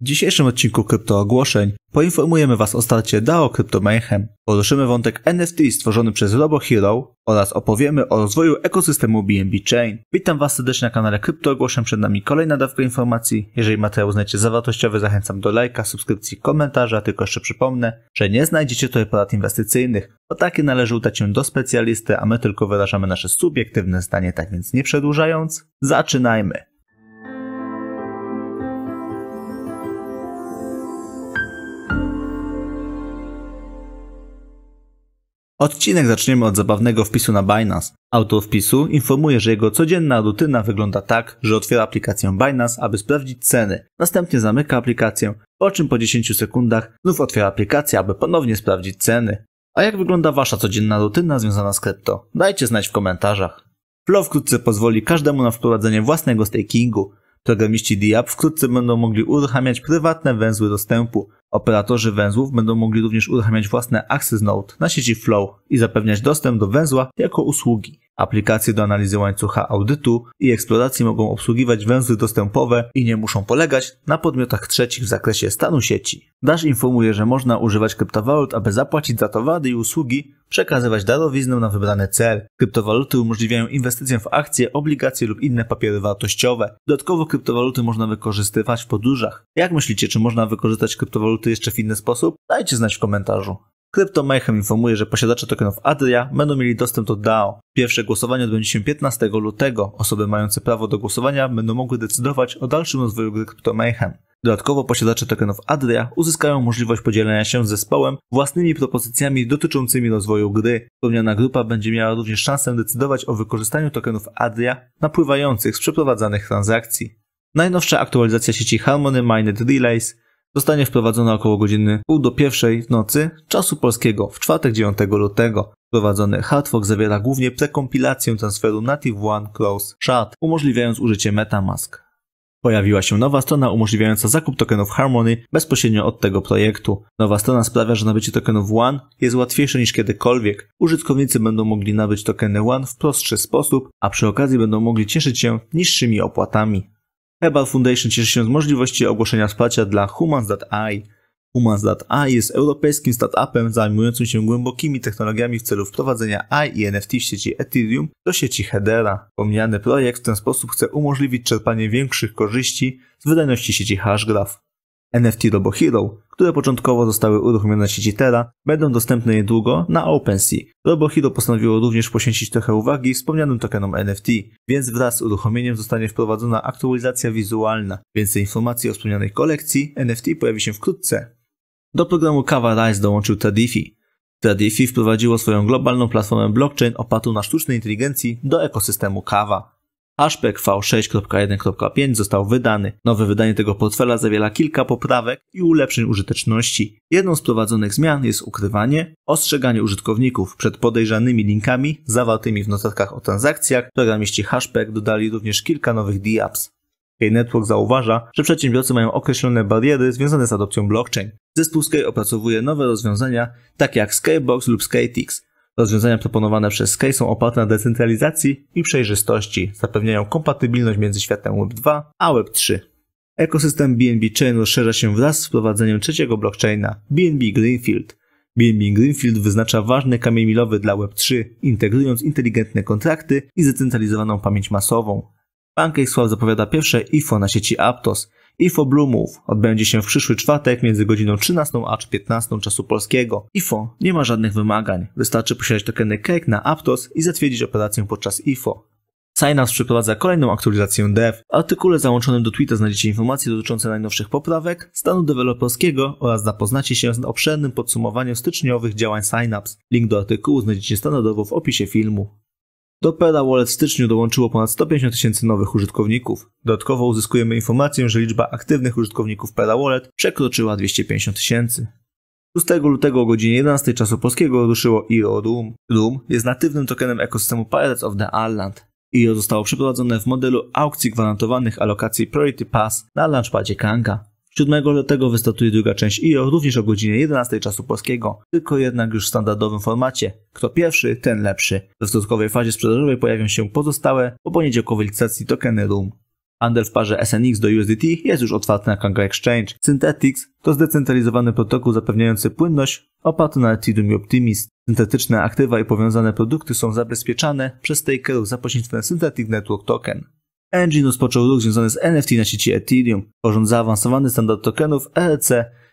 W dzisiejszym odcinku kryptoogłoszeń poinformujemy Was o starcie DAO Crypto Mayhem, poruszymy wątek NFT stworzony przez RoboHero oraz opowiemy o rozwoju ekosystemu BNB Chain. Witam Was serdecznie na kanale Kryptoogłoszeń, przed nami kolejna dawka informacji. Jeżeli materiał uznacie wartościowy, zachęcam do lajka, subskrypcji, komentarza, tylko jeszcze przypomnę, że nie znajdziecie tutaj porad inwestycyjnych, bo takie należy udać się do specjalisty, a my tylko wyrażamy nasze subiektywne zdanie, tak więc nie przedłużając, zaczynajmy! Odcinek zaczniemy od zabawnego wpisu na Binance. Autor wpisu informuje, że jego codzienna rutyna wygląda tak, że otwiera aplikację Binance, aby sprawdzić ceny. Następnie zamyka aplikację, po czym po 10 sekundach znów otwiera aplikację, aby ponownie sprawdzić ceny. A jak wygląda Wasza codzienna rutyna związana z krypto? Dajcie znać w komentarzach. Flow wkrótce pozwoli każdemu na wprowadzenie własnego stakingu. Programiści DIAP wkrótce będą mogli uruchamiać prywatne węzły dostępu. Operatorzy węzłów będą mogli również uruchamiać własne Access Node na sieci Flow i zapewniać dostęp do węzła jako usługi. Aplikacje do analizy łańcucha audytu i eksploracji mogą obsługiwać węzły dostępowe i nie muszą polegać na podmiotach trzecich w zakresie stanu sieci. Dash informuje, że można używać kryptowalut, aby zapłacić za towary i usługi przekazywać darowiznę na wybrany cel. Kryptowaluty umożliwiają inwestycję w akcje, obligacje lub inne papiery wartościowe. Dodatkowo kryptowaluty można wykorzystywać w podróżach. Jak myślicie, czy można wykorzystać kryptowaluty jeszcze w inny sposób? Dajcie znać w komentarzu. Mayhem informuje, że posiadacze tokenów Adria będą mieli dostęp do DAO. Pierwsze głosowanie odbędzie się 15 lutego. Osoby mające prawo do głosowania będą mogły decydować o dalszym rozwoju gry Mayhem. Dodatkowo posiadacze tokenów Adria uzyskają możliwość podzielenia się z zespołem własnymi propozycjami dotyczącymi rozwoju gry. Wspomniana grupa będzie miała również szansę decydować o wykorzystaniu tokenów Adria napływających z przeprowadzanych transakcji. Najnowsza aktualizacja sieci Harmony Mined Relays zostanie wprowadzona około godziny pół do pierwszej w nocy czasu polskiego w czwartek 9 lutego. Prowadzony hardfork zawiera głównie prekompilację transferu Native One Close Shard, umożliwiając użycie MetaMask. Pojawiła się nowa strona umożliwiająca zakup tokenów Harmony bezpośrednio od tego projektu. Nowa strona sprawia, że nabycie tokenów One jest łatwiejsze niż kiedykolwiek. Użytkownicy będą mogli nabyć tokeny One w prostszy sposób, a przy okazji będą mogli cieszyć się niższymi opłatami. Hebal Foundation cieszy się z możliwości ogłoszenia wsparcia dla Humans.ai. HumanStat.a jest europejskim startupem zajmującym się głębokimi technologiami w celu wprowadzenia AI i NFT w sieci Ethereum do sieci Hedera. Wspomniany projekt w ten sposób chce umożliwić czerpanie większych korzyści z wydajności sieci Hashgraph. NFT RoboHero, które początkowo zostały uruchomione na sieci Terra, będą dostępne niedługo na OpenSea. RoboHero postanowiło również poświęcić trochę uwagi wspomnianym tokenom NFT, więc wraz z uruchomieniem zostanie wprowadzona aktualizacja wizualna. Więcej informacji o wspomnianej kolekcji NFT pojawi się wkrótce. Do programu Kava Rise dołączył Tradifi. Tradifi wprowadziło swoją globalną platformę blockchain opartą na sztucznej inteligencji do ekosystemu Kava. Hashback V6.1.5 został wydany. Nowe wydanie tego portfela zawiera kilka poprawek i ulepszeń użyteczności. Jedną z prowadzonych zmian jest ukrywanie, ostrzeganie użytkowników przed podejrzanymi linkami zawartymi w notatkach o transakcjach. Programiści Hashback dodali również kilka nowych DApps. Sky Network zauważa, że przedsiębiorcy mają określone bariery związane z adopcją blockchain. Zespół Sky opracowuje nowe rozwiązania, takie jak Skybox lub Skytix. Rozwiązania proponowane przez Sky są oparte na decentralizacji i przejrzystości, zapewniają kompatybilność między światem Web2 a Web3. Ekosystem BNB Chain rozszerza się wraz z wprowadzeniem trzeciego blockchaina BNB Greenfield. BNB Greenfield wyznacza ważny kamień milowy dla Web3, integrując inteligentne kontrakty i zdecentralizowaną pamięć masową. PancakeSwap zapowiada pierwsze IFO na sieci Aptos. IFO Blue Move odbędzie się w przyszły czwartek między godziną 13 a 15 czasu polskiego. IFO nie ma żadnych wymagań. Wystarczy posiadać tokeny Cake na Aptos i zatwierdzić operację podczas IFO. Synapse przeprowadza kolejną aktualizację dev. W artykule załączonym do Twitter znajdziecie informacje dotyczące najnowszych poprawek, stanu deweloperskiego oraz zapoznacie się z obszernym podsumowaniem styczniowych działań Synapse. Link do artykułu znajdziecie standardowo w opisie filmu. Do Peda Wallet w styczniu dołączyło ponad 150 tysięcy nowych użytkowników. Dodatkowo uzyskujemy informację, że liczba aktywnych użytkowników Peda Wallet przekroczyła 250 tysięcy. 6 lutego o godzinie 11 czasu polskiego ruszyło IO Room. Room jest natywnym tokenem ekosystemu Pirates of the Island. IO zostało przeprowadzone w modelu aukcji gwarantowanych alokacji Priority Pass na launchpadzie Kanga. 7 lutego wystartuje druga część i również o godzinie 11 czasu polskiego, tylko jednak już w standardowym formacie. Kto pierwszy, ten lepszy. W dodatkowej fazie sprzedażowej pojawią się pozostałe po poniedziałkowej licytacji tokeny RUM. Handel w parze SNX do USDT jest już otwarty na Kanga Exchange. Synthetix to zdecentralizowany protokół zapewniający płynność oparty na Ethereum i Optimist. Syntetyczne aktywa i powiązane produkty są zabezpieczane przez stakerów za pośrednictwem Synthetic Network Token. Engine rozpoczął ruch związany z NFT na sieci Ethereum, tworząc zaawansowany standard tokenów ERC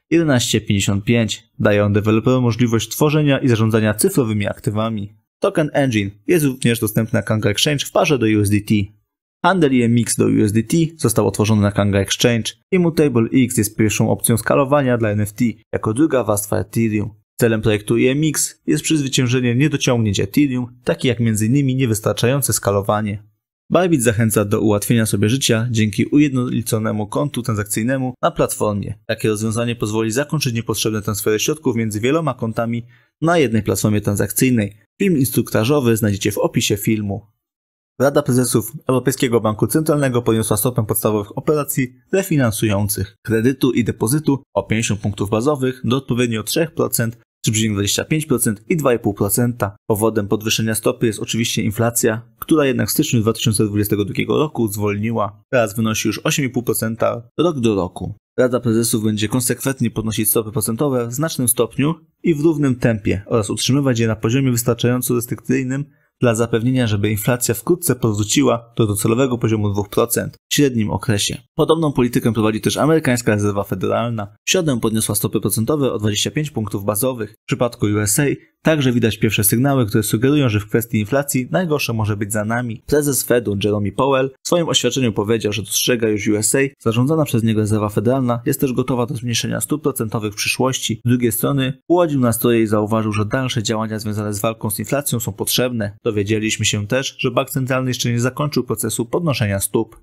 1155. Daje on deweloperom możliwość tworzenia i zarządzania cyfrowymi aktywami. Token Engine jest również dostępny na Kanga Exchange w parze do USDT. Handel EMX do USDT został otworzony na Kanga Exchange. Immutable X jest pierwszą opcją skalowania dla NFT, jako druga warstwa Ethereum. Celem projektu EMX jest przezwyciężenie niedociągnięć Ethereum, takich jak m.in. niewystarczające skalowanie. Bybit zachęca do ułatwienia sobie życia dzięki ujednoliconemu kontu transakcyjnemu na platformie. Takie rozwiązanie pozwoli zakończyć niepotrzebne transfery środków między wieloma kontami na jednej platformie transakcyjnej. Film instruktażowy znajdziecie w opisie filmu. Rada Prezesów Europejskiego Banku Centralnego podniosła stopę podstawowych operacji refinansujących kredytu i depozytu o 50 punktów bazowych do odpowiednio 3% Szczyprzyn 25% i 2,5%. Powodem podwyższenia stopy jest oczywiście inflacja, która jednak w styczniu 2022 roku zwolniła. Teraz wynosi już 8,5% rok do roku. Rada Prezesów będzie konsekwentnie podnosić stopy procentowe w znacznym stopniu i w równym tempie oraz utrzymywać je na poziomie wystarczająco restrykcyjnym dla zapewnienia, żeby inflacja wkrótce powróciła do docelowego poziomu 2% w średnim okresie. Podobną politykę prowadzi też amerykańska rezerwa federalna. W środę podniosła stopy procentowe o 25 punktów bazowych. W przypadku USA Także widać pierwsze sygnały, które sugerują, że w kwestii inflacji najgorsze może być za nami. Prezes Fedu Jeremy Powell w swoim oświadczeniu powiedział, że dostrzega już USA, zarządzana przez niego rezerwa federalna jest też gotowa do zmniejszenia stóp procentowych w przyszłości. Z drugiej strony ułodził nastroje i zauważył, że dalsze działania związane z walką z inflacją są potrzebne. Dowiedzieliśmy się też, że bank centralny jeszcze nie zakończył procesu podnoszenia stóp.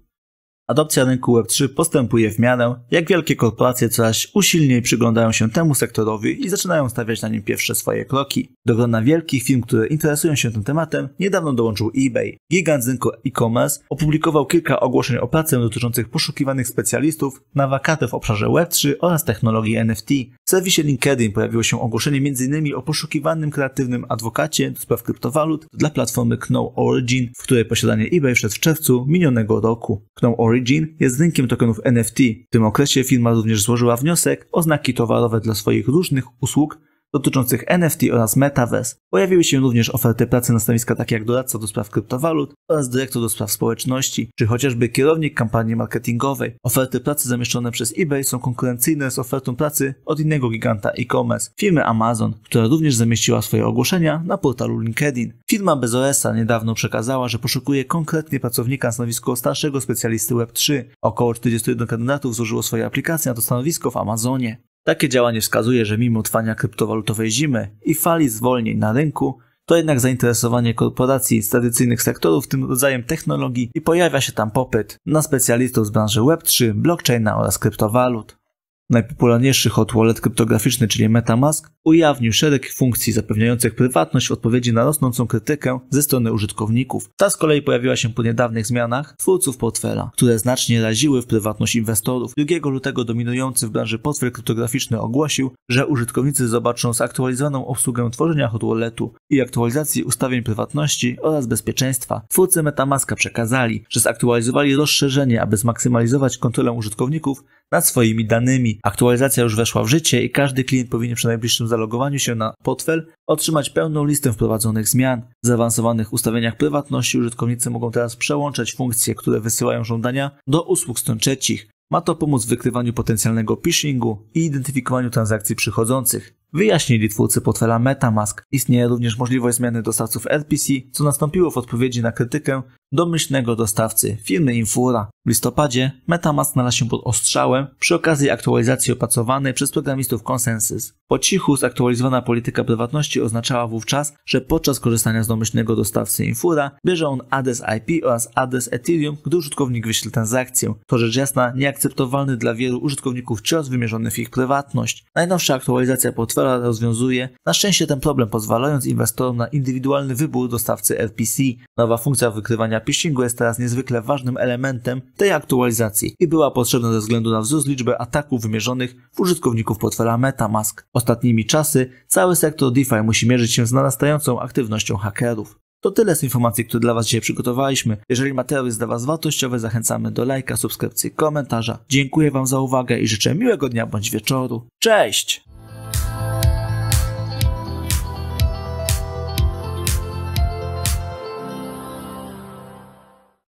Adopcja rynku Web3 postępuje w miarę, jak wielkie korporacje coraz usilniej przyglądają się temu sektorowi i zaczynają stawiać na nim pierwsze swoje kroki. Do grona wielkich firm, które interesują się tym tematem, niedawno dołączył eBay. Gigant z rynku e-commerce opublikował kilka ogłoszeń o pracę dotyczących poszukiwanych specjalistów na wakatę w obszarze Web3 oraz technologii NFT. W serwisie LinkedIn pojawiło się ogłoszenie m.in. o poszukiwanym kreatywnym adwokacie do spraw kryptowalut dla platformy Know Origin, w której posiadanie eBay wszedł w czerwcu minionego roku. Know Origin Origin jest rynkiem tokenów NFT. W tym okresie firma również złożyła wniosek o znaki towarowe dla swoich różnych usług dotyczących NFT oraz Metaverse. Pojawiły się również oferty pracy na stanowiska takie jak doradca do spraw kryptowalut oraz dyrektor do spraw społeczności, czy chociażby kierownik kampanii marketingowej. Oferty pracy zamieszczone przez eBay są konkurencyjne z ofertą pracy od innego giganta e-commerce, firmy Amazon, która również zamieściła swoje ogłoszenia na portalu LinkedIn. Firma Bezoresa niedawno przekazała, że poszukuje konkretnie pracownika na stanowisku starszego specjalisty Web3. Około 41 kandydatów złożyło swoje aplikacje na to stanowisko w Amazonie. Takie działanie wskazuje, że mimo trwania kryptowalutowej zimy i fali zwolnień na rynku, to jednak zainteresowanie korporacji z tradycyjnych sektorów tym rodzajem technologii i pojawia się tam popyt na specjalistów z branży Web3, blockchaina oraz kryptowalut. Najpopularniejszy hot wallet kryptograficzny, czyli MetaMask, ujawnił szereg funkcji zapewniających prywatność w odpowiedzi na rosnącą krytykę ze strony użytkowników. Ta z kolei pojawiła się po niedawnych zmianach twórców portfela, które znacznie raziły w prywatność inwestorów. 2 lutego dominujący w branży portfel kryptograficzny ogłosił, że użytkownicy zobaczą zaktualizowaną obsługę tworzenia hot walletu i aktualizacji ustawień prywatności oraz bezpieczeństwa. Twórcy MetaMaska przekazali, że zaktualizowali rozszerzenie, aby zmaksymalizować kontrolę użytkowników nad swoimi danymi aktualizacja już weszła w życie i każdy klient powinien przy najbliższym zalogowaniu się na portfel otrzymać pełną listę wprowadzonych zmian. W zaawansowanych ustawieniach prywatności użytkownicy mogą teraz przełączać funkcje, które wysyłają żądania do usług stron trzecich. Ma to pomóc w wykrywaniu potencjalnego phishingu i identyfikowaniu transakcji przychodzących. Wyjaśnili twórcy portfela MetaMask. Istnieje również możliwość zmiany dostawców RPC, co nastąpiło w odpowiedzi na krytykę domyślnego dostawcy firmy Infura. W listopadzie MetaMask znalazł się pod ostrzałem przy okazji aktualizacji opracowanej przez programistów Consensus. Po cichu zaktualizowana polityka prywatności oznaczała wówczas, że podczas korzystania z domyślnego dostawcy Infura bierze on adres IP oraz adres Ethereum, gdy użytkownik wyśle transakcję. To rzecz jasna nieakceptowalny dla wielu użytkowników cios wymierzony w ich prywatność. Najnowsza aktualizacja portfela inwestora rozwiązuje, na szczęście ten problem pozwalając inwestorom na indywidualny wybór dostawcy RPC. Nowa funkcja wykrywania phishingu jest teraz niezwykle ważnym elementem tej aktualizacji i była potrzebna ze względu na wzrost liczby ataków wymierzonych w użytkowników portfela MetaMask. Ostatnimi czasy cały sektor DeFi musi mierzyć się z narastającą aktywnością hakerów. To tyle z informacji, które dla Was dzisiaj przygotowaliśmy. Jeżeli materiał jest dla Was wartościowy, zachęcamy do lajka, subskrypcji, komentarza. Dziękuję Wam za uwagę i życzę miłego dnia bądź wieczoru. Cześć!